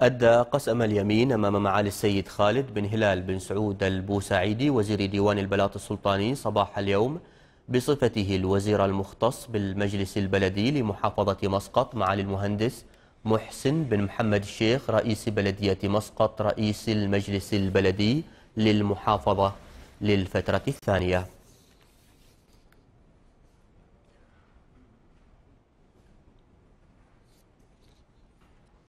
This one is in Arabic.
أدى قسم اليمين أمام معالي السيد خالد بن هلال بن سعود البوسعيدي وزير ديوان البلاط السلطاني صباح اليوم بصفته الوزير المختص بالمجلس البلدي لمحافظة مسقط معالي المهندس محسن بن محمد الشيخ رئيس بلدية مسقط رئيس المجلس البلدي للمحافظة للفترة الثانية